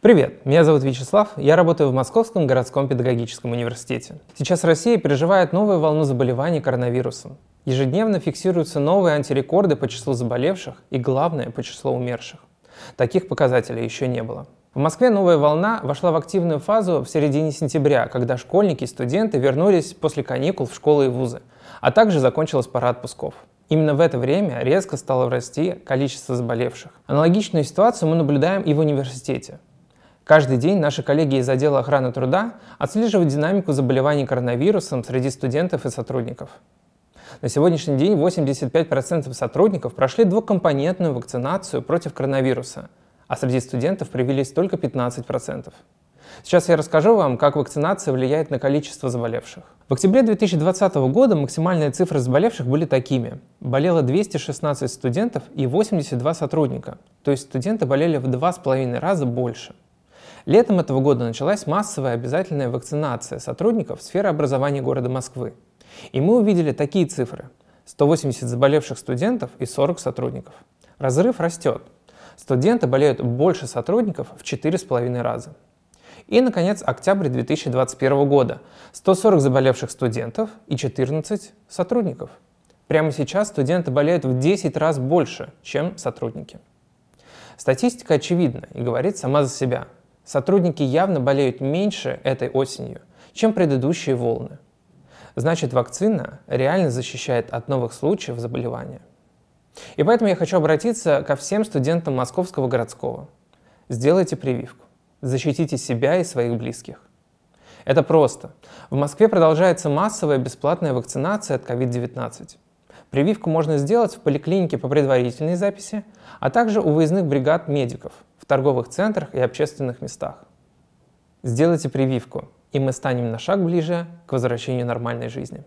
Привет, меня зовут Вячеслав, я работаю в Московском городском педагогическом университете. Сейчас Россия переживает новую волну заболеваний коронавирусом. Ежедневно фиксируются новые антирекорды по числу заболевших и, главное, по числу умерших. Таких показателей еще не было. В Москве новая волна вошла в активную фазу в середине сентября, когда школьники и студенты вернулись после каникул в школы и вузы, а также закончилась пора отпусков. Именно в это время резко стало расти количество заболевших. Аналогичную ситуацию мы наблюдаем и в университете. Каждый день наши коллеги из отдела охраны труда отслеживают динамику заболеваний коронавирусом среди студентов и сотрудников. На сегодняшний день 85% сотрудников прошли двухкомпонентную вакцинацию против коронавируса, а среди студентов привились только 15%. Сейчас я расскажу вам, как вакцинация влияет на количество заболевших. В октябре 2020 года максимальные цифры заболевших были такими. Болело 216 студентов и 82 сотрудника, то есть студенты болели в 2,5 раза больше – Летом этого года началась массовая обязательная вакцинация сотрудников сферы образования города Москвы. И мы увидели такие цифры. 180 заболевших студентов и 40 сотрудников. Разрыв растет. Студенты болеют больше сотрудников в 4,5 раза. И, наконец, октябрь 2021 года. 140 заболевших студентов и 14 сотрудников. Прямо сейчас студенты болеют в 10 раз больше, чем сотрудники. Статистика очевидна и говорит сама за себя – Сотрудники явно болеют меньше этой осенью, чем предыдущие волны. Значит, вакцина реально защищает от новых случаев заболевания. И поэтому я хочу обратиться ко всем студентам Московского городского. Сделайте прививку. Защитите себя и своих близких. Это просто. В Москве продолжается массовая бесплатная вакцинация от COVID-19. Прививку можно сделать в поликлинике по предварительной записи, а также у выездных бригад медиков – торговых центрах и общественных местах. Сделайте прививку, и мы станем на шаг ближе к возвращению нормальной жизни.